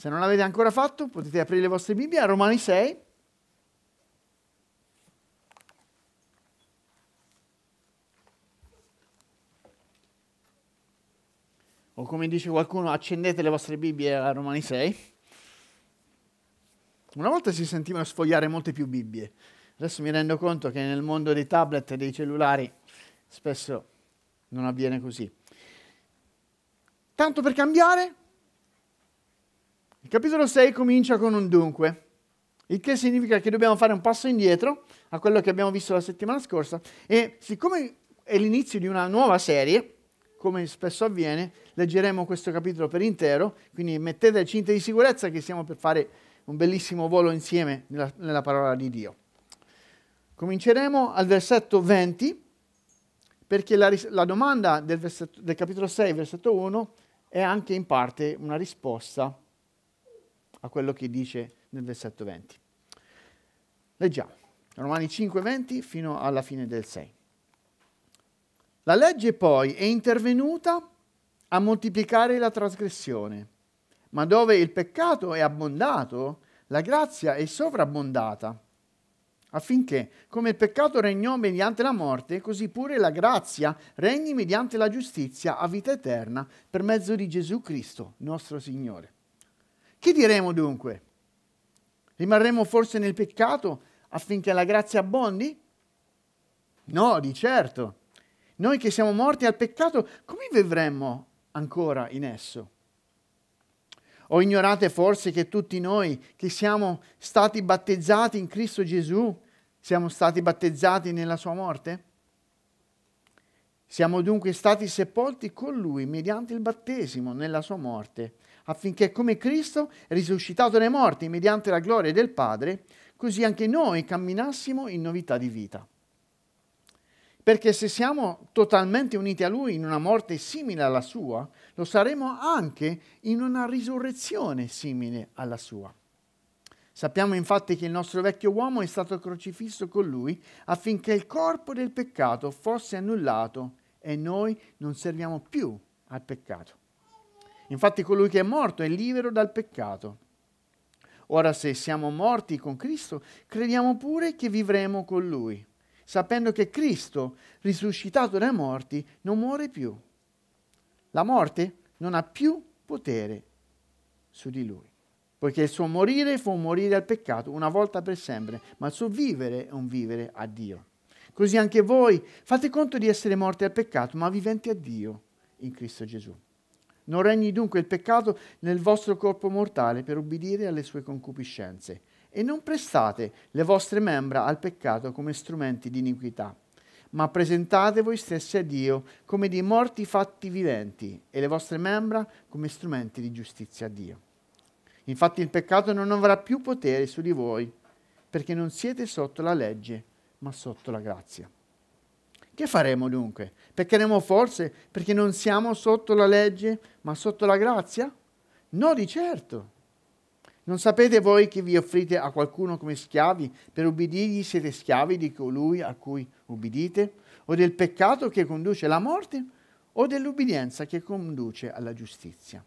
Se non l'avete ancora fatto, potete aprire le vostre Bibbie a Romani 6. O come dice qualcuno, accendete le vostre Bibbie a Romani 6. Una volta si sentivano sfogliare molte più Bibbie. Adesso mi rendo conto che nel mondo dei tablet e dei cellulari spesso non avviene così. Tanto per cambiare, il capitolo 6 comincia con un dunque, il che significa che dobbiamo fare un passo indietro a quello che abbiamo visto la settimana scorsa e siccome è l'inizio di una nuova serie, come spesso avviene, leggeremo questo capitolo per intero, quindi mettete le cinte di sicurezza che siamo per fare un bellissimo volo insieme nella, nella parola di Dio. Cominceremo al versetto 20, perché la, la domanda del, versetto, del capitolo 6, versetto 1, è anche in parte una risposta a quello che dice nel versetto 20. Leggiamo, Romani 5, 20 fino alla fine del 6. La legge poi è intervenuta a moltiplicare la trasgressione, ma dove il peccato è abbondato, la grazia è sovrabbondata, affinché, come il peccato regnò mediante la morte, così pure la grazia regni mediante la giustizia a vita eterna per mezzo di Gesù Cristo, nostro Signore. Che diremo dunque? Rimarremo forse nel peccato affinché la grazia abbondi? No, di certo. Noi che siamo morti al peccato, come vivremmo ancora in esso? O ignorate forse che tutti noi che siamo stati battezzati in Cristo Gesù, siamo stati battezzati nella sua morte? Siamo dunque stati sepolti con lui mediante il battesimo nella sua morte affinché come Cristo, risuscitato dai morti mediante la gloria del Padre, così anche noi camminassimo in novità di vita. Perché se siamo totalmente uniti a Lui in una morte simile alla sua, lo saremo anche in una risurrezione simile alla sua. Sappiamo infatti che il nostro vecchio uomo è stato crocifisso con Lui affinché il corpo del peccato fosse annullato e noi non serviamo più al peccato. Infatti colui che è morto è libero dal peccato. Ora se siamo morti con Cristo, crediamo pure che vivremo con Lui, sapendo che Cristo, risuscitato dai morti, non muore più. La morte non ha più potere su di Lui, poiché il suo morire fu un morire al peccato una volta per sempre, ma il suo vivere è un vivere a Dio. Così anche voi fate conto di essere morti al peccato, ma viventi a Dio in Cristo Gesù. Non regni dunque il peccato nel vostro corpo mortale per ubbidire alle sue concupiscenze. E non prestate le vostre membra al peccato come strumenti di iniquità, ma presentate voi stessi a Dio come dei morti fatti viventi e le vostre membra come strumenti di giustizia a Dio. Infatti il peccato non avrà più potere su di voi, perché non siete sotto la legge, ma sotto la grazia. Che faremo dunque? Peccheremo forse perché non siamo sotto la legge, ma sotto la grazia? No, di certo. Non sapete voi che vi offrite a qualcuno come schiavi, per ubbidirgli siete schiavi di colui a cui ubbidite, o del peccato che conduce alla morte, o dell'ubbidienza che conduce alla giustizia.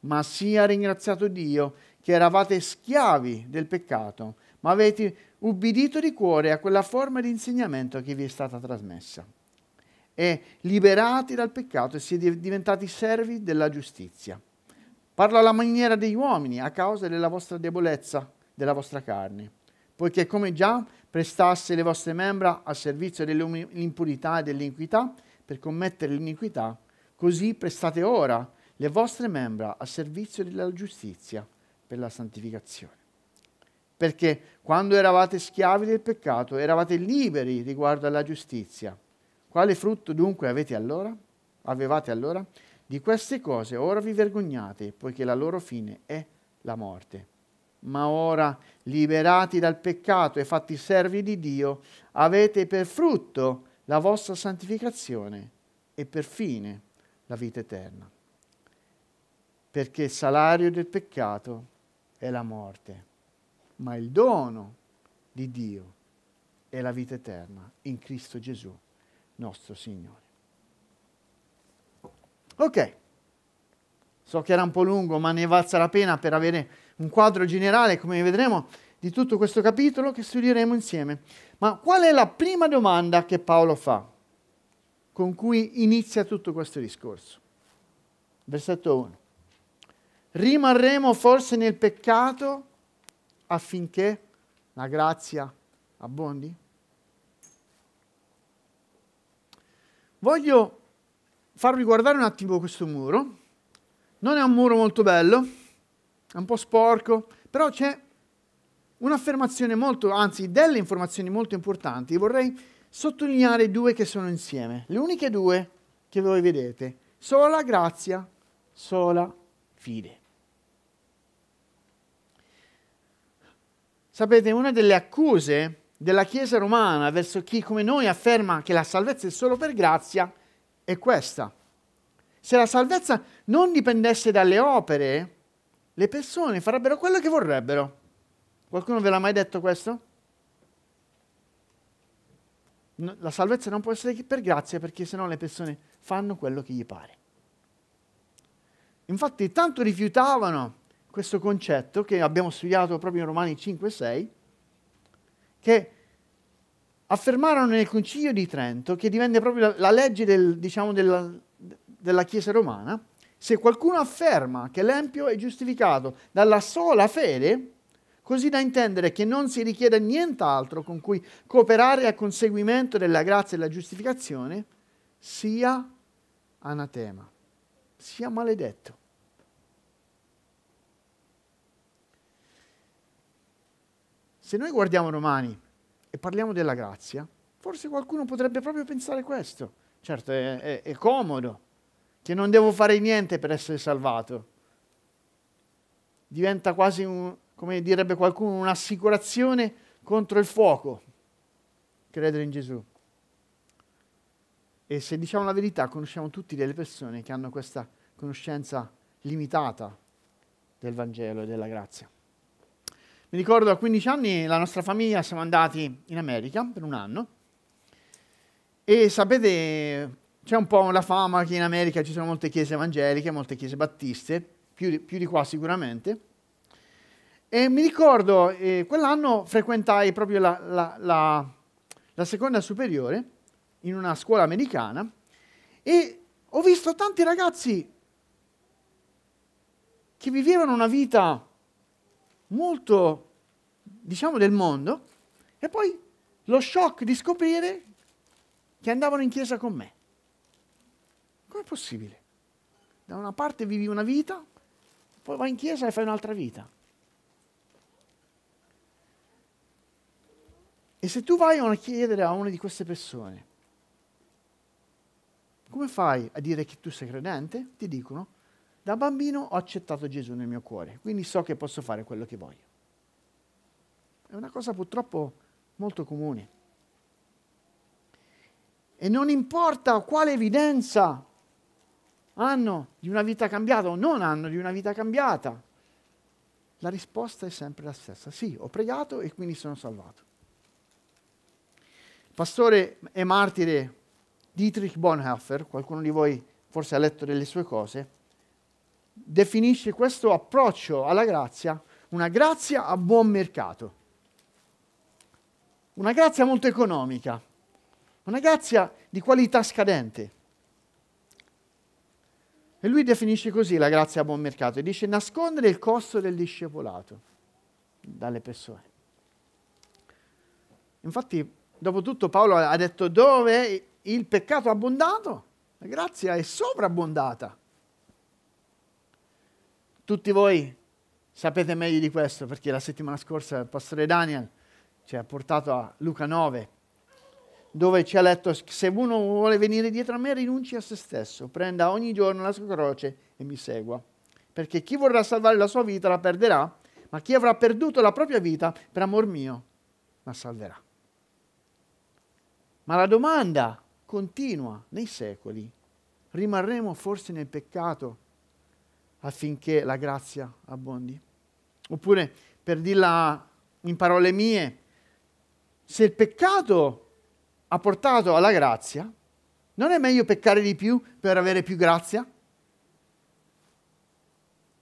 Ma sia ringraziato Dio che eravate schiavi del peccato, ma avete ubbidito di cuore a quella forma di insegnamento che vi è stata trasmessa e liberati dal peccato siete diventati servi della giustizia. Parlo alla maniera degli uomini a causa della vostra debolezza, della vostra carne, poiché come già prestasse le vostre membra a servizio dell'impurità um-, e dell'iniquità per commettere l'iniquità, così prestate ora le vostre membra a servizio della giustizia per la santificazione perché quando eravate schiavi del peccato eravate liberi riguardo alla giustizia. Quale frutto dunque avete allora? Avevate allora? Di queste cose ora vi vergognate, poiché la loro fine è la morte. Ma ora, liberati dal peccato e fatti servi di Dio, avete per frutto la vostra santificazione e per fine la vita eterna. Perché il salario del peccato è la morte ma il dono di Dio è la vita eterna in Cristo Gesù, nostro Signore. Ok, so che era un po' lungo, ma ne è valsa la pena per avere un quadro generale, come vedremo, di tutto questo capitolo che studieremo insieme. Ma qual è la prima domanda che Paolo fa, con cui inizia tutto questo discorso? Versetto 1. Rimarremo forse nel peccato? affinché la grazia abbondi? Voglio farvi guardare un attimo questo muro. Non è un muro molto bello, è un po' sporco, però c'è un'affermazione molto, anzi delle informazioni molto importanti. Vorrei sottolineare due che sono insieme, le uniche due che voi vedete. Sola grazia, sola fide. Sapete, una delle accuse della Chiesa romana verso chi come noi afferma che la salvezza è solo per grazia è questa. Se la salvezza non dipendesse dalle opere, le persone farebbero quello che vorrebbero. Qualcuno ve l'ha mai detto questo? la salvezza non può essere per grazia perché sennò le persone fanno quello che gli pare. Infatti tanto rifiutavano questo concetto che abbiamo studiato proprio in Romani 5 e 6, che affermarono nel Concilio di Trento, che divenne proprio la, la legge del, diciamo, della, della Chiesa romana, se qualcuno afferma che l'empio è giustificato dalla sola fede, così da intendere che non si richiede nient'altro con cui cooperare al conseguimento della grazia e della giustificazione, sia anatema, sia maledetto. Se noi guardiamo Romani e parliamo della grazia, forse qualcuno potrebbe proprio pensare questo. Certo, è, è, è comodo, che non devo fare niente per essere salvato. Diventa quasi, un, come direbbe qualcuno, un'assicurazione contro il fuoco, credere in Gesù. E se diciamo la verità, conosciamo tutti delle persone che hanno questa conoscenza limitata del Vangelo e della grazia. Mi ricordo a 15 anni la nostra famiglia siamo andati in America per un anno e sapete c'è un po' la fama che in America ci sono molte chiese evangeliche, molte chiese battiste, più di, più di qua sicuramente. E mi ricordo, eh, quell'anno frequentai proprio la, la, la, la seconda superiore in una scuola americana e ho visto tanti ragazzi che vivevano una vita molto, diciamo, del mondo, e poi lo shock di scoprire che andavano in chiesa con me. Com'è possibile? Da una parte vivi una vita, poi vai in chiesa e fai un'altra vita. E se tu vai a chiedere a una di queste persone, come fai a dire che tu sei credente? Ti dicono, da bambino ho accettato Gesù nel mio cuore, quindi so che posso fare quello che voglio. È una cosa purtroppo molto comune. E non importa quale evidenza hanno di una vita cambiata o non hanno di una vita cambiata, la risposta è sempre la stessa. Sì, ho pregato e quindi sono salvato. Il pastore e martire Dietrich Bonhoeffer, qualcuno di voi forse ha letto delle sue cose, definisce questo approccio alla grazia una grazia a buon mercato, una grazia molto economica, una grazia di qualità scadente. E lui definisce così la grazia a buon mercato e dice nascondere il costo del discepolato dalle persone. Infatti, dopo tutto Paolo ha detto dove il peccato è abbondato, la grazia è sovrabbondata. Tutti voi sapete meglio di questo perché la settimana scorsa il pastore Daniel ci ha portato a Luca 9, dove ci ha letto, se uno vuole venire dietro a me rinunci a se stesso, prenda ogni giorno la sua croce e mi segua. Perché chi vorrà salvare la sua vita la perderà, ma chi avrà perduto la propria vita per amor mio la salverà. Ma la domanda continua nei secoli. Rimarremo forse nel peccato affinché la grazia abbondi. Oppure, per dirla in parole mie, se il peccato ha portato alla grazia, non è meglio peccare di più per avere più grazia?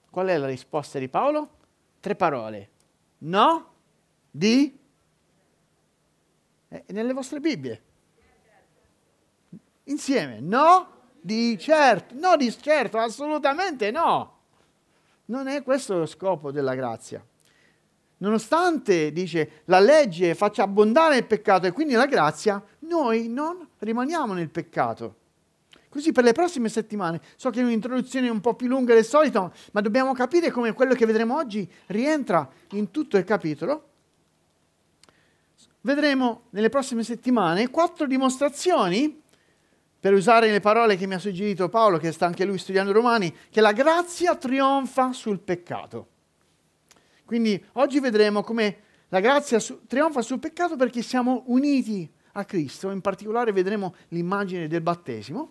Qual è la risposta di Paolo? Tre parole. No, di... Eh, nelle vostre Bibbie. Insieme. No, di certo. No, di certo, assolutamente no. Non è questo lo scopo della grazia. Nonostante, dice, la legge faccia abbondare il peccato e quindi la grazia, noi non rimaniamo nel peccato. Così per le prossime settimane, so che è un'introduzione un po' più lunga del solito, ma dobbiamo capire come quello che vedremo oggi rientra in tutto il capitolo. Vedremo nelle prossime settimane quattro dimostrazioni per usare le parole che mi ha suggerito Paolo, che sta anche lui studiando Romani, che la grazia trionfa sul peccato. Quindi oggi vedremo come la grazia su trionfa sul peccato perché siamo uniti a Cristo, in particolare vedremo l'immagine del battesimo.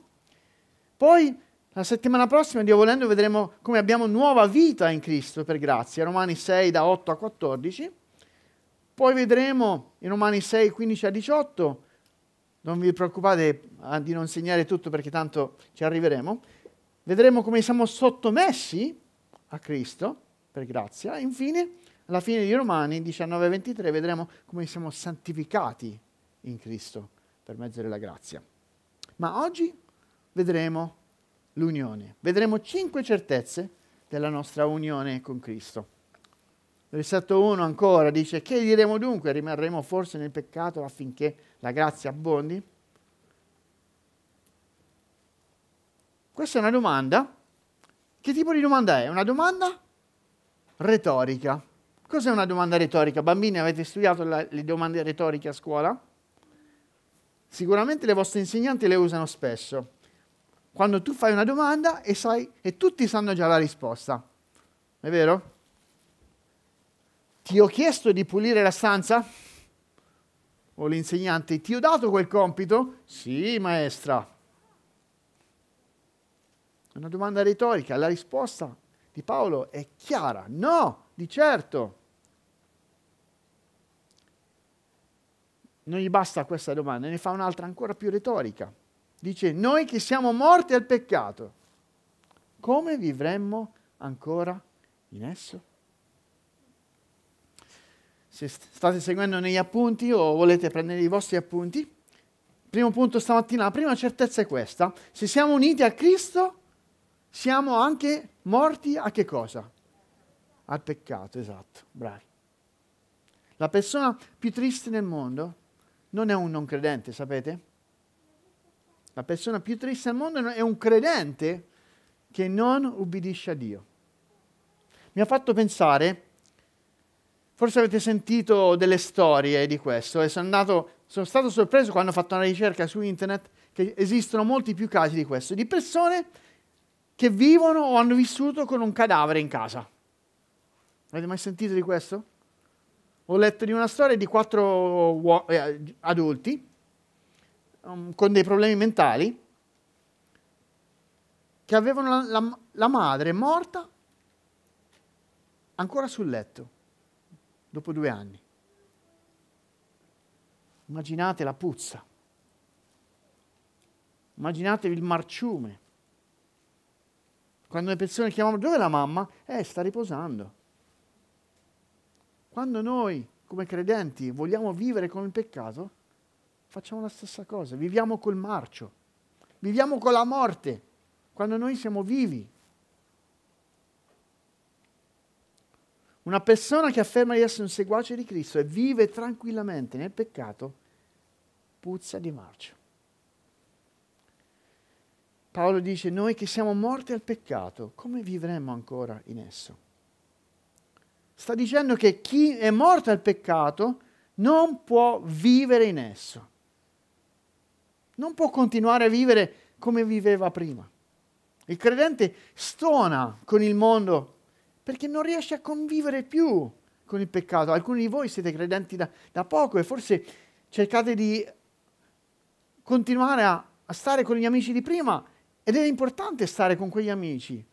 Poi la settimana prossima, Dio volendo, vedremo come abbiamo nuova vita in Cristo per grazia, Romani 6 da 8 a 14. Poi vedremo in Romani 6, 15 a 18 non vi preoccupate ah, di non segnare tutto perché tanto ci arriveremo, vedremo come siamo sottomessi a Cristo per grazia, infine alla fine di Romani 19-23 vedremo come siamo santificati in Cristo per mezzo della grazia. Ma oggi vedremo l'unione, vedremo cinque certezze della nostra unione con Cristo. Versetto 1 ancora dice, che diremo dunque? Rimarremo forse nel peccato affinché la grazia abbondi? Questa è una domanda. Che tipo di domanda è? Una domanda retorica. Cos'è una domanda retorica? Bambini, avete studiato la, le domande retoriche a scuola? Sicuramente le vostre insegnanti le usano spesso. Quando tu fai una domanda e, sai, e tutti sanno già la risposta. È vero? ti ho chiesto di pulire la stanza? O l'insegnante, ti ho dato quel compito? Sì, maestra. È una domanda retorica, la risposta di Paolo è chiara, no, di certo. Non gli basta questa domanda, ne fa un'altra ancora più retorica. Dice, noi che siamo morti al peccato, come vivremmo ancora in esso? se state seguendo negli appunti o volete prendere i vostri appunti. Primo punto stamattina, la prima certezza è questa. Se siamo uniti a Cristo, siamo anche morti a che cosa? Al peccato, esatto, bravi. La persona più triste nel mondo non è un non credente, sapete? La persona più triste al mondo è un credente che non ubbidisce a Dio. Mi ha fatto pensare Forse avete sentito delle storie di questo e sono, andato, sono stato sorpreso quando ho fatto una ricerca su internet che esistono molti più casi di questo, di persone che vivono o hanno vissuto con un cadavere in casa. Avete mai sentito di questo? Ho letto di una storia di quattro eh, adulti um, con dei problemi mentali che avevano la, la, la madre morta ancora sul letto dopo due anni. Immaginate la puzza. Immaginatevi il marciume. Quando le persone chiamano, dove è la mamma? Eh, sta riposando. Quando noi, come credenti, vogliamo vivere con il peccato, facciamo la stessa cosa. Viviamo col marcio. Viviamo con la morte. Quando noi siamo vivi Una persona che afferma di essere un seguace di Cristo e vive tranquillamente nel peccato puzza di marcio. Paolo dice, noi che siamo morti al peccato, come vivremo ancora in esso? Sta dicendo che chi è morto al peccato non può vivere in esso. Non può continuare a vivere come viveva prima. Il credente stona con il mondo perché non riesce a convivere più con il peccato. Alcuni di voi siete credenti da, da poco e forse cercate di continuare a, a stare con gli amici di prima ed è importante stare con quegli amici,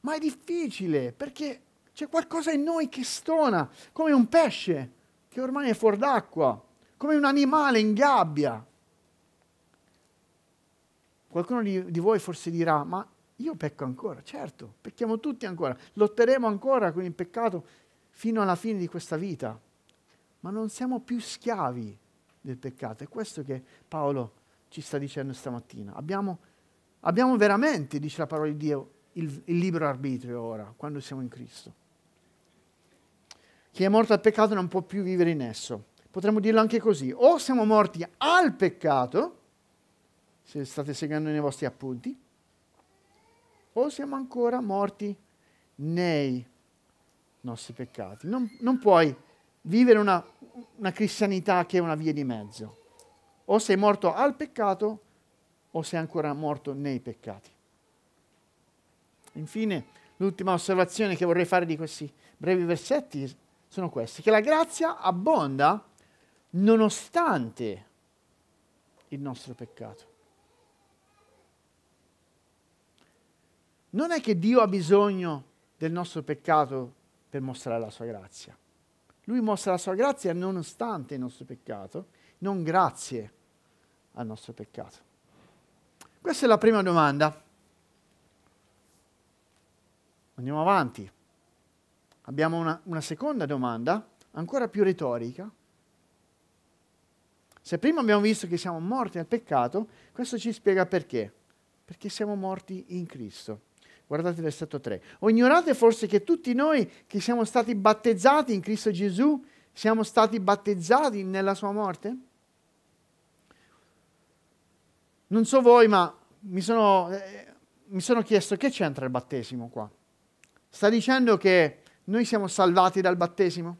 ma è difficile perché c'è qualcosa in noi che stona, come un pesce che ormai è fuor d'acqua, come un animale in gabbia. Qualcuno di, di voi forse dirà, ma io pecco ancora, certo, pecchiamo tutti ancora, lotteremo ancora con il peccato fino alla fine di questa vita, ma non siamo più schiavi del peccato. È questo che Paolo ci sta dicendo stamattina. Abbiamo, abbiamo veramente, dice la parola di Dio, il, il libero arbitrio ora, quando siamo in Cristo. Chi è morto al peccato non può più vivere in esso. Potremmo dirlo anche così, o siamo morti al peccato, se state seguendo nei vostri appunti, o siamo ancora morti nei nostri peccati. Non, non puoi vivere una, una cristianità che è una via di mezzo. O sei morto al peccato o sei ancora morto nei peccati. Infine, l'ultima osservazione che vorrei fare di questi brevi versetti sono questi, che la grazia abbonda nonostante il nostro peccato. non è che Dio ha bisogno del nostro peccato per mostrare la sua grazia. Lui mostra la sua grazia nonostante il nostro peccato, non grazie al nostro peccato. Questa è la prima domanda. Andiamo avanti. Abbiamo una, una seconda domanda, ancora più retorica. Se prima abbiamo visto che siamo morti al peccato, questo ci spiega perché. Perché siamo morti in Cristo. Guardate il versetto 3. O ignorate forse che tutti noi che siamo stati battezzati in Cristo Gesù siamo stati battezzati nella sua morte? Non so voi, ma mi sono, eh, mi sono chiesto che c'entra il battesimo qua? Sta dicendo che noi siamo salvati dal battesimo?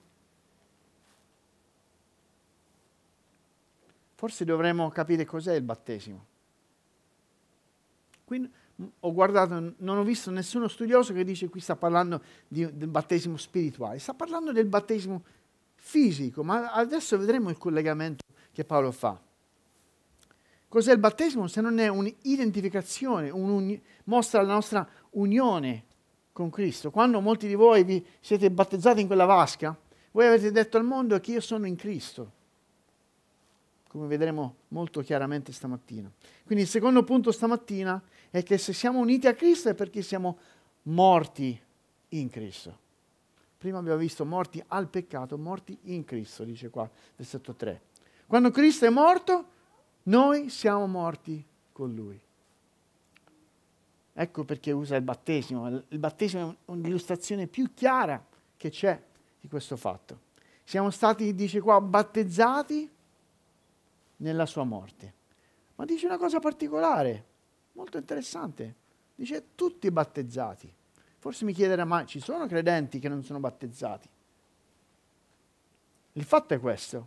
Forse dovremmo capire cos'è il battesimo. Quindi, ho guardato, non ho visto nessuno studioso che dice qui sta parlando di, del battesimo spirituale, sta parlando del battesimo fisico, ma adesso vedremo il collegamento che Paolo fa. Cos'è il battesimo se non è un'identificazione, un mostra la nostra unione con Cristo? Quando molti di voi vi siete battezzati in quella vasca, voi avete detto al mondo che io sono in Cristo, come vedremo molto chiaramente stamattina. Quindi il secondo punto stamattina è che se siamo uniti a Cristo è perché siamo morti in Cristo. Prima abbiamo visto morti al peccato, morti in Cristo, dice qua, versetto 3. Quando Cristo è morto, noi siamo morti con Lui. Ecco perché usa il battesimo. Il battesimo è un'illustrazione più chiara che c'è di questo fatto. Siamo stati, dice qua, battezzati nella sua morte. Ma dice una cosa particolare molto interessante. Dice tutti battezzati. Forse mi chiederà, ma ci sono credenti che non sono battezzati? Il fatto è questo,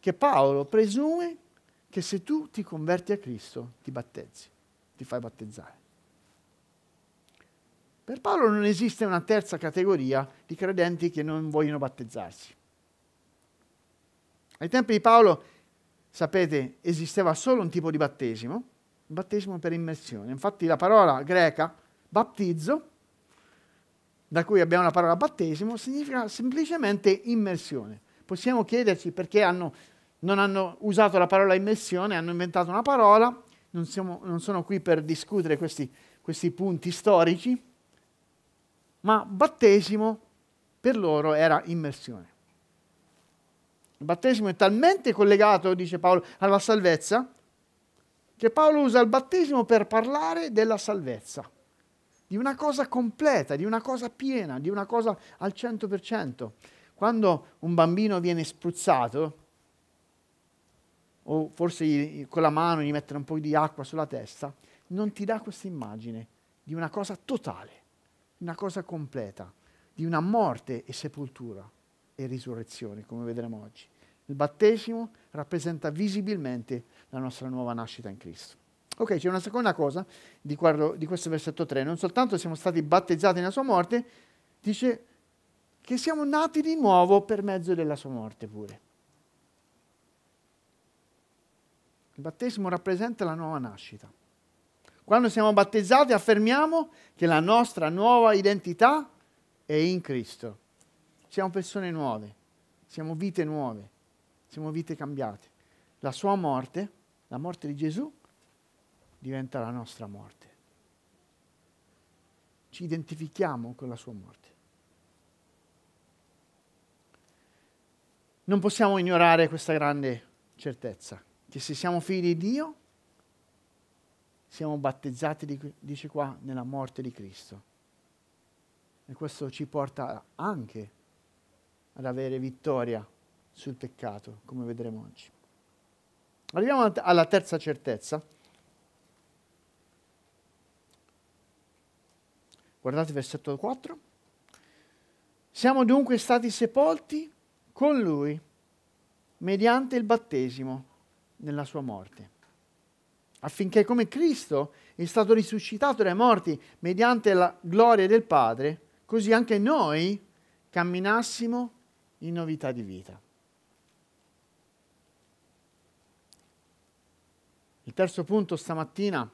che Paolo presume che se tu ti converti a Cristo ti battezzi, ti fai battezzare. Per Paolo non esiste una terza categoria di credenti che non vogliono battezzarsi. Ai tempi di Paolo, sapete, esisteva solo un tipo di battesimo, battesimo per immersione. Infatti la parola greca battizzo, da cui abbiamo la parola battesimo, significa semplicemente immersione. Possiamo chiederci perché hanno, non hanno usato la parola immersione, hanno inventato una parola, non, siamo, non sono qui per discutere questi, questi punti storici, ma battesimo per loro era immersione. Il battesimo è talmente collegato, dice Paolo, alla salvezza, che Paolo usa il battesimo per parlare della salvezza, di una cosa completa, di una cosa piena, di una cosa al 100%. Quando un bambino viene spruzzato, o forse gli, con la mano gli mettono un po' di acqua sulla testa, non ti dà questa immagine di una cosa totale, di una cosa completa, di una morte e sepoltura e risurrezione, come vedremo oggi. Il battesimo rappresenta visibilmente la nostra nuova nascita in Cristo. Ok, c'è una seconda cosa di, guardo, di questo versetto 3. Non soltanto siamo stati battezzati nella sua morte, dice che siamo nati di nuovo per mezzo della sua morte pure. Il battesimo rappresenta la nuova nascita. Quando siamo battezzati affermiamo che la nostra nuova identità è in Cristo. Siamo persone nuove, siamo vite nuove siamo vite cambiate. La sua morte, la morte di Gesù, diventa la nostra morte. Ci identifichiamo con la sua morte. Non possiamo ignorare questa grande certezza, che se siamo figli di Dio, siamo battezzati, dice qua, nella morte di Cristo. E questo ci porta anche ad avere vittoria sul peccato, come vedremo oggi. Arriviamo alla terza certezza. Guardate il versetto 4. Siamo dunque stati sepolti con lui mediante il battesimo nella sua morte, affinché come Cristo è stato risuscitato dai morti mediante la gloria del Padre, così anche noi camminassimo in novità di vita. Il terzo punto stamattina,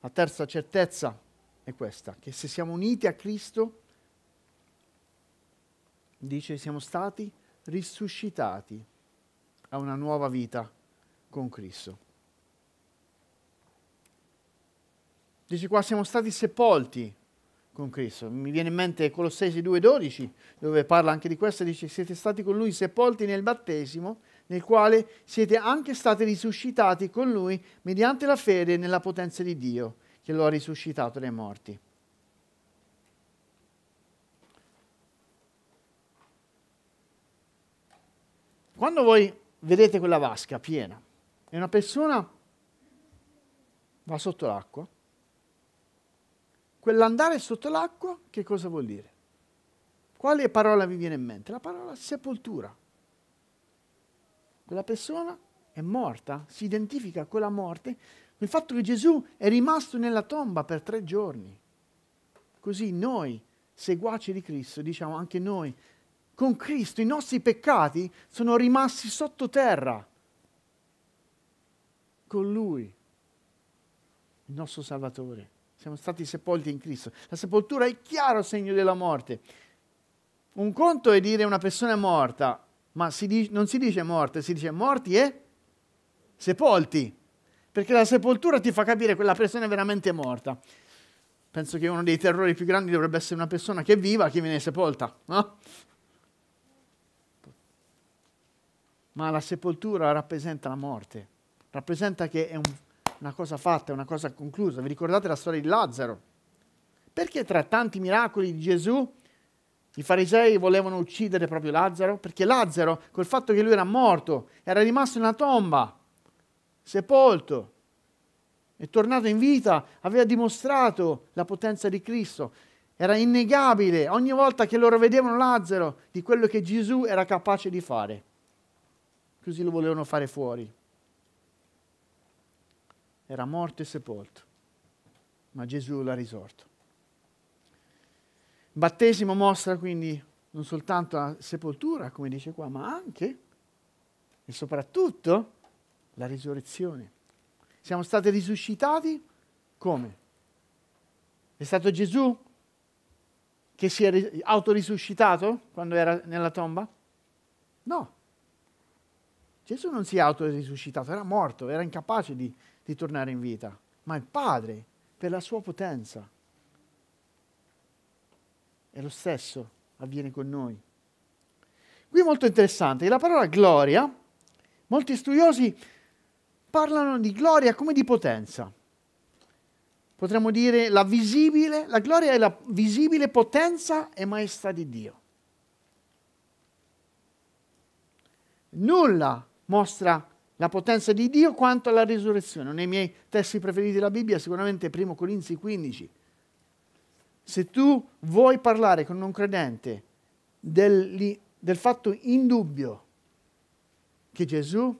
la terza certezza è questa, che se siamo uniti a Cristo, dice siamo stati risuscitati a una nuova vita con Cristo. Dice qua siamo stati sepolti con Cristo. Mi viene in mente Colossesi 2,12, dove parla anche di questo, dice siete stati con lui sepolti nel battesimo nel quale siete anche stati risuscitati con lui mediante la fede nella potenza di Dio che lo ha risuscitato dai morti. Quando voi vedete quella vasca piena e una persona va sotto l'acqua, quell'andare sotto l'acqua che cosa vuol dire? Quale parola vi viene in mente? La parola sepoltura quella persona è morta, si identifica a quella morte, con il fatto che Gesù è rimasto nella tomba per tre giorni. Così noi, seguaci di Cristo, diciamo anche noi, con Cristo i nostri peccati sono rimasti sottoterra con Lui, il nostro Salvatore. Siamo stati sepolti in Cristo. La sepoltura è il chiaro segno della morte. Un conto è dire una persona è morta, ma si dice, non si dice morte, si dice morti e sepolti, perché la sepoltura ti fa capire quella persona è veramente morta. Penso che uno dei terrori più grandi dovrebbe essere una persona che è viva che viene sepolta, no? Ma la sepoltura rappresenta la morte, rappresenta che è un, una cosa fatta, è una cosa conclusa. Vi ricordate la storia di Lazzaro? Perché tra tanti miracoli di Gesù i farisei volevano uccidere proprio Lazzaro perché Lazzaro, col fatto che lui era morto, era rimasto in una tomba, sepolto, e tornato in vita, aveva dimostrato la potenza di Cristo. Era innegabile ogni volta che loro vedevano Lazzaro di quello che Gesù era capace di fare. Così lo volevano fare fuori. Era morto e sepolto, ma Gesù l'ha risorto battesimo mostra quindi non soltanto la sepoltura, come dice qua, ma anche e soprattutto la risurrezione. Siamo stati risuscitati come? È stato Gesù che si è autorisuscitato quando era nella tomba? No. Gesù non si è autorisuscitato, era morto, era incapace di, di tornare in vita, ma il Padre, per la sua potenza, e lo stesso avviene con noi. Qui è molto interessante che la parola gloria, molti studiosi parlano di gloria come di potenza. Potremmo dire la visibile, la gloria è la visibile potenza e maestà di Dio. Nulla mostra la potenza di Dio quanto alla risurrezione. Uno dei miei testi preferiti della Bibbia sicuramente 1 Corinzi 15, se tu vuoi parlare con un credente del, del fatto indubbio che Gesù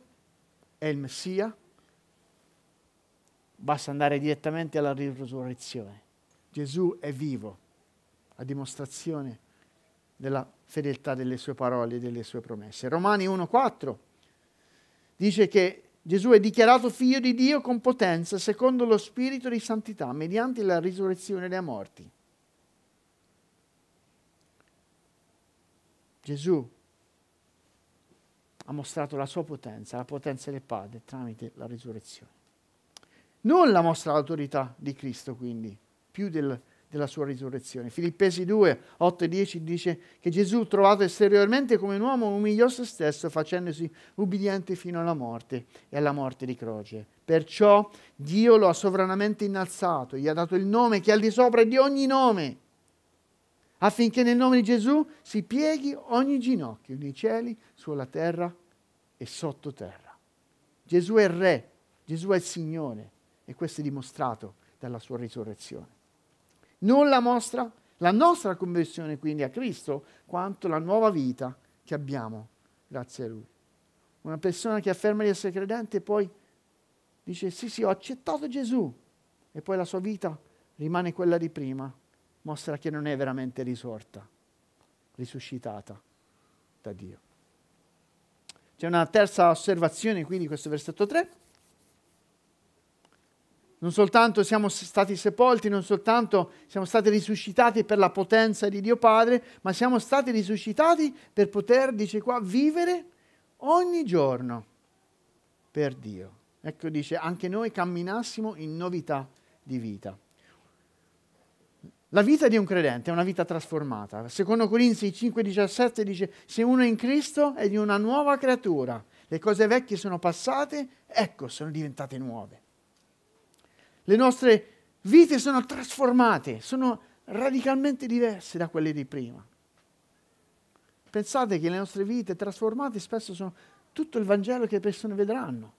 è il Messia, basta andare direttamente alla risurrezione. Gesù è vivo, a dimostrazione della fedeltà delle sue parole e delle sue promesse. Romani 1.4 dice che Gesù è dichiarato figlio di Dio con potenza secondo lo spirito di santità mediante la risurrezione dei morti. Gesù ha mostrato la sua potenza, la potenza del Padre tramite la risurrezione. Nulla mostra l'autorità di Cristo, quindi, più del, della sua risurrezione. Filippesi 2, 8 e 10 dice che Gesù, trovato esteriormente come un uomo, umiliò se stesso facendosi ubbidiente fino alla morte e alla morte di croce. Perciò Dio lo ha sovranamente innalzato, gli ha dato il nome che è al di sopra di ogni nome, affinché nel nome di Gesù si pieghi ogni ginocchio nei cieli, sulla terra e sottoterra. Gesù è Re, Gesù è il Signore e questo è dimostrato dalla sua risurrezione. Non la mostra la nostra conversione quindi a Cristo quanto la nuova vita che abbiamo grazie a Lui. Una persona che afferma di essere credente poi dice sì sì ho accettato Gesù e poi la sua vita rimane quella di prima mostra che non è veramente risorta, risuscitata da Dio. C'è una terza osservazione qui di questo versetto 3. Non soltanto siamo stati sepolti, non soltanto siamo stati risuscitati per la potenza di Dio Padre, ma siamo stati risuscitati per poter, dice qua, vivere ogni giorno per Dio. Ecco, dice, anche noi camminassimo in novità di vita. La vita di un credente è una vita trasformata. Secondo Corinzi 5,17 dice: Se uno è in Cristo è di una nuova creatura. Le cose vecchie sono passate, ecco, sono diventate nuove. Le nostre vite sono trasformate, sono radicalmente diverse da quelle di prima. Pensate che le nostre vite trasformate spesso sono tutto il Vangelo che le persone vedranno.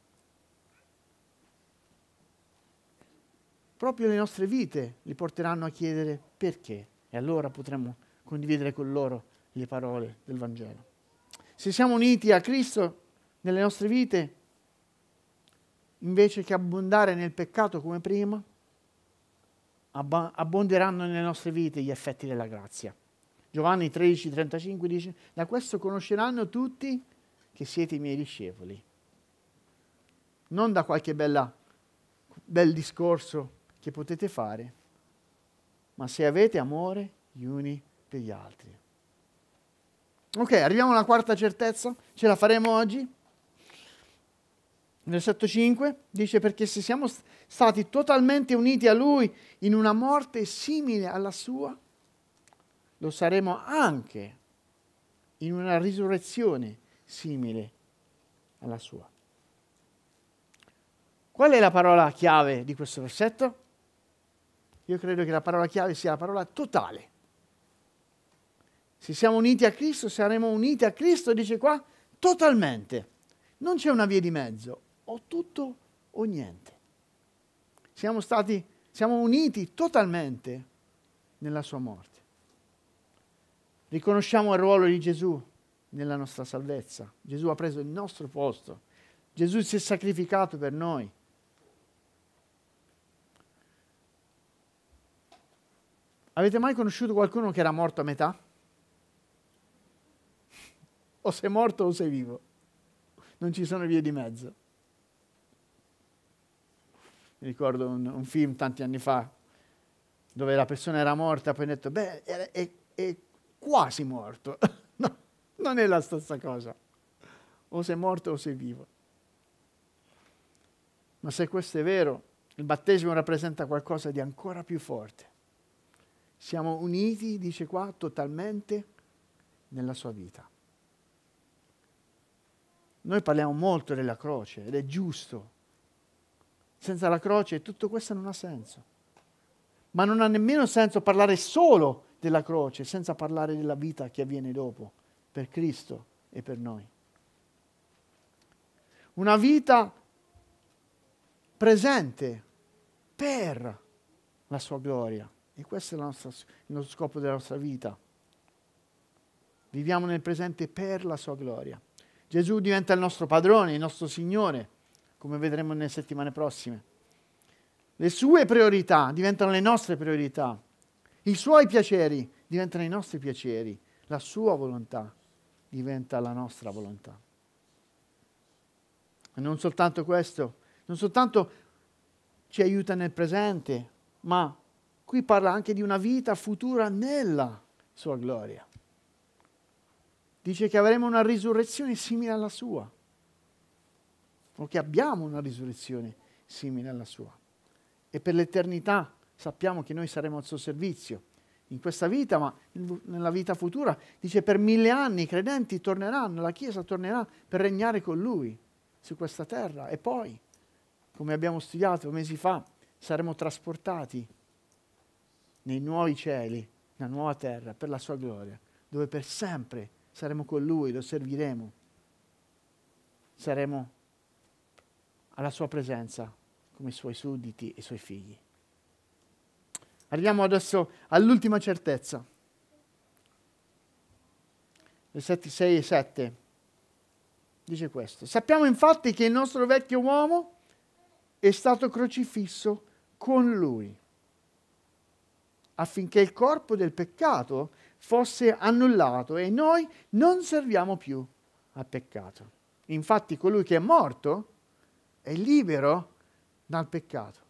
proprio le nostre vite li porteranno a chiedere perché e allora potremo condividere con loro le parole del Vangelo. Se siamo uniti a Cristo nelle nostre vite, invece che abbondare nel peccato come prima, abbonderanno nelle nostre vite gli effetti della grazia. Giovanni 13, 35 dice, da questo conosceranno tutti che siete i miei discepoli. Non da qualche bella, bel discorso che potete fare, ma se avete amore gli uni degli altri. Ok, arriviamo alla quarta certezza, ce la faremo oggi. Versetto 5 dice perché se siamo stati totalmente uniti a Lui in una morte simile alla sua, lo saremo anche in una risurrezione simile alla sua. Qual è la parola chiave di questo versetto? Io credo che la parola chiave sia la parola totale. Se siamo uniti a Cristo, saremo uniti a Cristo, dice qua, totalmente. Non c'è una via di mezzo, o tutto o niente. Siamo stati, siamo uniti totalmente nella sua morte. Riconosciamo il ruolo di Gesù nella nostra salvezza. Gesù ha preso il nostro posto. Gesù si è sacrificato per noi. Avete mai conosciuto qualcuno che era morto a metà? O sei morto o sei vivo. Non ci sono vie di mezzo. Mi ricordo un, un film tanti anni fa dove la persona era morta, e poi ha detto, beh, è, è, è quasi morto. no, non è la stessa cosa. O sei morto o sei vivo. Ma se questo è vero, il battesimo rappresenta qualcosa di ancora più forte siamo uniti, dice qua, totalmente nella sua vita. Noi parliamo molto della croce ed è giusto. Senza la croce tutto questo non ha senso. Ma non ha nemmeno senso parlare solo della croce senza parlare della vita che avviene dopo, per Cristo e per noi. Una vita presente per la sua gloria. E questo è nostra, il nostro scopo della nostra vita. Viviamo nel presente per la sua gloria. Gesù diventa il nostro padrone, il nostro Signore, come vedremo nelle settimane prossime. Le sue priorità diventano le nostre priorità. I suoi piaceri diventano i nostri piaceri. La sua volontà diventa la nostra volontà. E non soltanto questo, non soltanto ci aiuta nel presente, ma Qui parla anche di una vita futura nella sua gloria. Dice che avremo una risurrezione simile alla sua, o che abbiamo una risurrezione simile alla sua. E per l'eternità sappiamo che noi saremo al suo servizio in questa vita, ma nella vita futura. Dice per mille anni i credenti torneranno, la Chiesa tornerà per regnare con Lui su questa terra. E poi, come abbiamo studiato mesi fa, saremo trasportati nei nuovi cieli, nella nuova terra, per la sua gloria, dove per sempre saremo con Lui, lo serviremo, saremo alla sua presenza come i suoi sudditi e i suoi figli. Arriviamo adesso all'ultima certezza. Versetti 6 e 7 dice questo. Sappiamo infatti che il nostro vecchio uomo è stato crocifisso con lui affinché il corpo del peccato fosse annullato e noi non serviamo più al peccato. Infatti colui che è morto è libero dal peccato.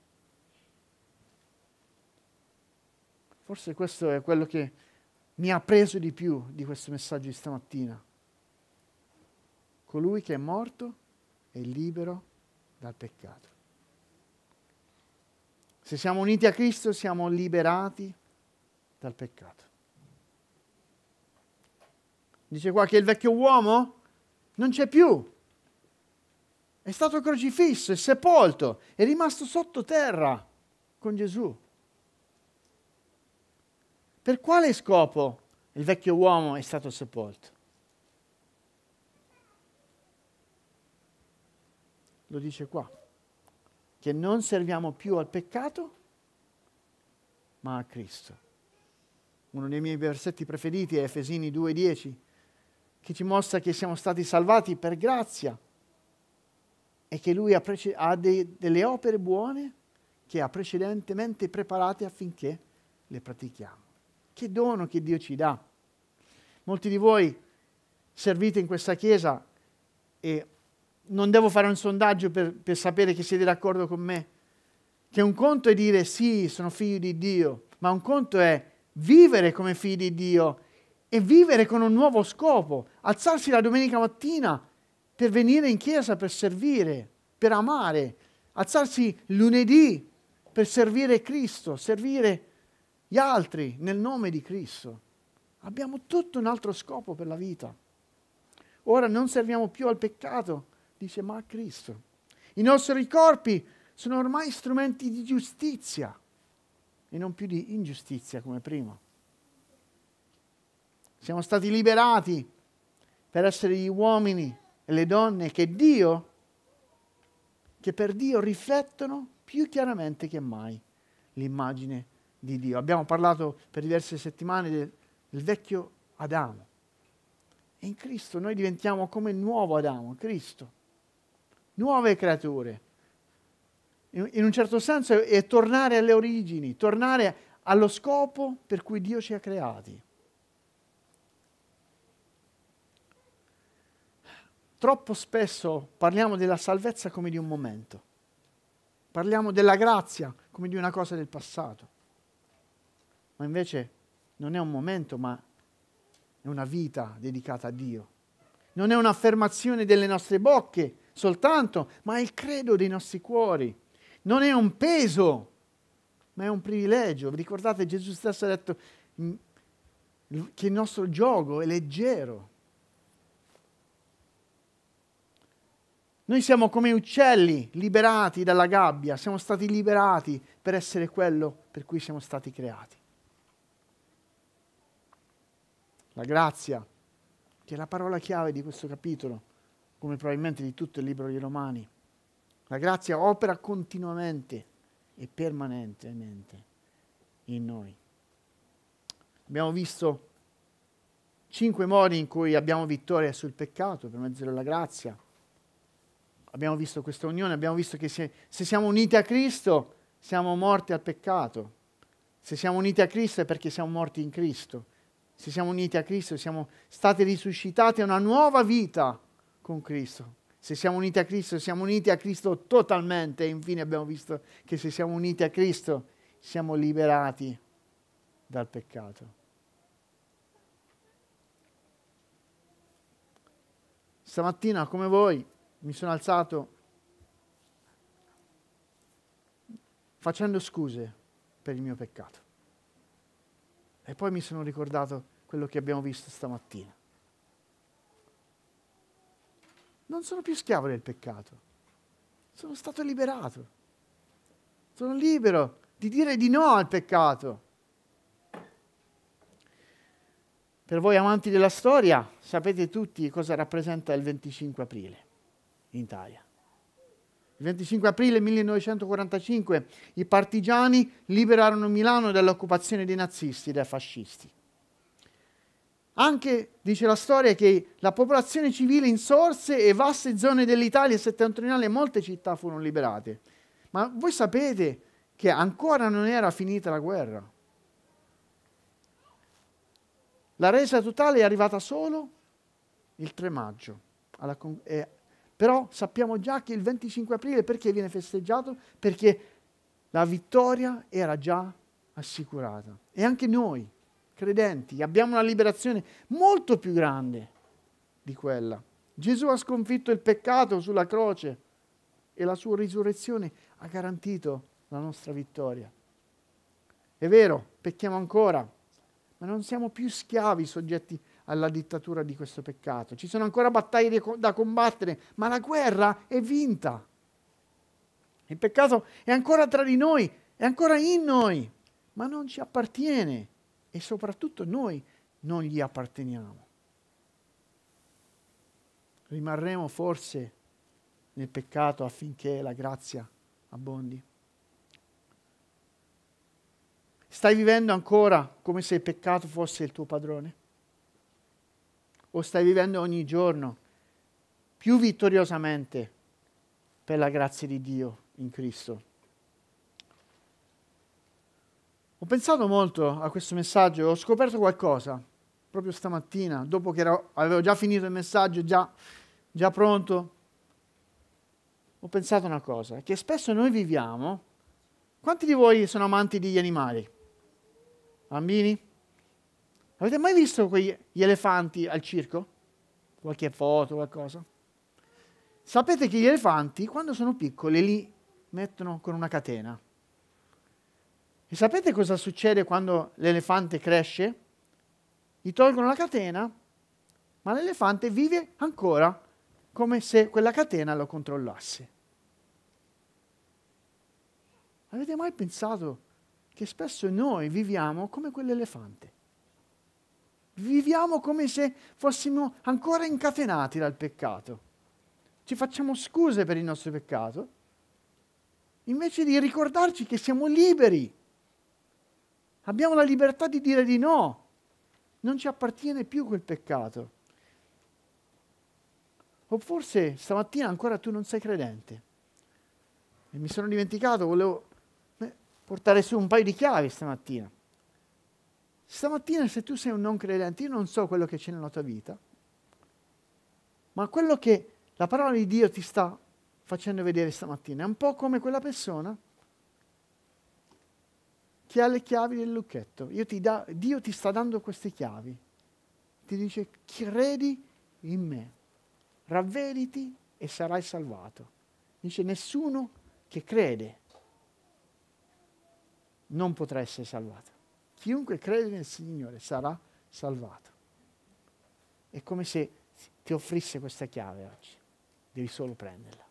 Forse questo è quello che mi ha preso di più di questo messaggio di stamattina. Colui che è morto è libero dal peccato. Se siamo uniti a Cristo siamo liberati dal peccato. Dice qua che il vecchio uomo non c'è più. È stato crocifisso, è sepolto, è rimasto sottoterra con Gesù. Per quale scopo il vecchio uomo è stato sepolto? Lo dice qua, che non serviamo più al peccato, ma a Cristo. Uno dei miei versetti preferiti è Efesini 2.10, che ci mostra che siamo stati salvati per grazia e che Lui ha, prece- ha de- delle opere buone che ha precedentemente preparate affinché le pratichiamo. Che dono che Dio ci dà. Molti di voi servite in questa Chiesa e non devo fare un sondaggio per, per, sapere che siete d'accordo con me, che un conto è dire sì, sono figlio di Dio, ma un conto è vivere come figli di Dio e vivere con un nuovo scopo, alzarsi la domenica mattina per venire in chiesa, per servire, per amare, alzarsi lunedì per servire Cristo, servire gli altri nel nome di Cristo. Abbiamo tutto un altro scopo per la vita. Ora non serviamo più al peccato, dice, ma a Cristo. I nostri corpi sono ormai strumenti di giustizia e non più di ingiustizia come prima. Siamo stati liberati per essere gli uomini e le donne che Dio, che per Dio riflettono più chiaramente che mai l'immagine di Dio. Abbiamo parlato per diverse settimane del, del vecchio Adamo. E in Cristo noi diventiamo come nuovo Adamo, Cristo, nuove creature in un certo senso è tornare alle origini, tornare allo scopo per cui Dio ci ha creati. Troppo spesso parliamo della salvezza come di un momento, parliamo della grazia come di una cosa del passato, ma invece non è un momento, ma è una vita dedicata a Dio. Non è un'affermazione delle nostre bocche soltanto, ma è il credo dei nostri cuori non è un peso, ma è un privilegio. Vi ricordate, Gesù stesso ha detto mm, che il nostro gioco è leggero. Noi siamo come uccelli liberati dalla gabbia, siamo stati liberati per essere quello per cui siamo stati creati. La grazia, che è la parola chiave di questo capitolo, come probabilmente di tutto il libro di Romani. La grazia opera continuamente e permanentemente in noi. Abbiamo visto cinque modi in cui abbiamo vittoria sul peccato per mezzo della grazia. Abbiamo visto questa unione, abbiamo visto che se, se siamo uniti a Cristo siamo morti al peccato. Se siamo uniti a Cristo è perché siamo morti in Cristo. Se siamo uniti a Cristo siamo stati risuscitati a una nuova vita con Cristo se siamo uniti a Cristo, siamo uniti a Cristo totalmente. Infine abbiamo visto che se siamo uniti a Cristo, siamo liberati dal peccato. Stamattina, come voi, mi sono alzato facendo scuse per il mio peccato. E poi mi sono ricordato quello che abbiamo visto stamattina non sono più schiavo del peccato. Sono stato liberato. Sono libero di dire di no al peccato. Per voi amanti della storia, sapete tutti cosa rappresenta il 25 aprile in Italia. Il 25 aprile 1945 i partigiani liberarono Milano dall'occupazione dei nazisti e dai fascisti. Anche dice la storia che la popolazione civile insorse e vaste zone dell'Italia settentrionale e molte città furono liberate. Ma voi sapete che ancora non era finita la guerra. La resa totale è arrivata solo il 3 maggio. Eh, però sappiamo già che il 25 aprile perché viene festeggiato? Perché la vittoria era già assicurata. E anche noi credenti, abbiamo una liberazione molto più grande di quella. Gesù ha sconfitto il peccato sulla croce e la sua risurrezione ha garantito la nostra vittoria. È vero, pecchiamo ancora, ma non siamo più schiavi soggetti alla dittatura di questo peccato. Ci sono ancora battaglie da combattere, ma la guerra è vinta. Il peccato è ancora tra di noi, è ancora in noi, ma non ci appartiene e soprattutto noi non gli apparteniamo. Rimarremo forse nel peccato affinché la grazia abbondi. Stai vivendo ancora come se il peccato fosse il tuo padrone? O stai vivendo ogni giorno più vittoriosamente per la grazia di Dio in Cristo? Ho pensato molto a questo messaggio, ho scoperto qualcosa proprio stamattina, dopo che ero, avevo già finito il messaggio, già, già pronto. Ho pensato una cosa, che spesso noi viviamo, quanti di voi sono amanti degli animali? Bambini? Avete mai visto quegli elefanti al circo? Qualche foto, qualcosa? Sapete che gli elefanti, quando sono piccoli, li mettono con una catena e sapete cosa succede quando l'elefante cresce? Gli tolgono la catena, ma l'elefante vive ancora come se quella catena lo controllasse. Avete mai pensato che spesso noi viviamo come quell'elefante? Viviamo come se fossimo ancora incatenati dal peccato. Ci facciamo scuse per il nostro peccato, invece di ricordarci che siamo liberi Abbiamo la libertà di dire di no. Non ci appartiene più quel peccato. O forse stamattina ancora tu non sei credente. E mi sono dimenticato, volevo eh, portare su un paio di chiavi stamattina. Stamattina se tu sei un non credente, io non so quello che c'è nella tua vita, ma quello che la parola di Dio ti sta facendo vedere stamattina è un po' come quella persona chi ha le chiavi del lucchetto. Ti da, Dio ti sta dando queste chiavi. Ti dice, credi in me, ravvediti e sarai salvato. Dice, nessuno che crede non potrà essere salvato. Chiunque crede nel Signore sarà salvato. È come se ti offrisse questa chiave oggi, devi solo prenderla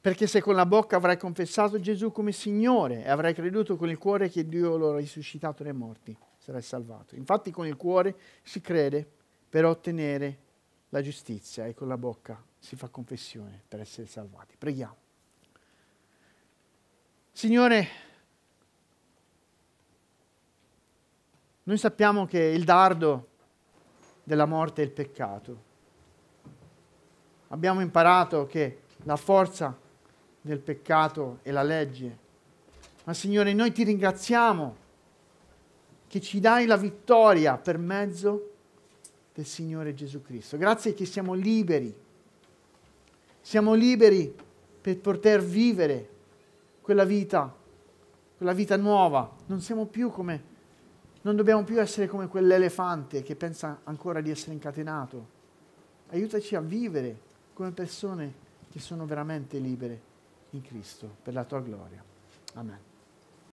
perché se con la bocca avrai confessato Gesù come Signore e avrai creduto con il cuore che Dio lo ha risuscitato dai morti, sarai salvato. Infatti con il cuore si crede per ottenere la giustizia e con la bocca si fa confessione per essere salvati. Preghiamo. Signore, noi sappiamo che il dardo della morte è il peccato. Abbiamo imparato che la forza del peccato e la legge. Ma Signore, noi ti ringraziamo che ci dai la vittoria per mezzo del Signore Gesù Cristo. Grazie che siamo liberi. Siamo liberi per poter vivere quella vita, quella vita nuova. Non siamo più come non dobbiamo più essere come quell'elefante che pensa ancora di essere incatenato. Aiutaci a vivere come persone che sono veramente libere in Cristo per la tua gloria. Amen.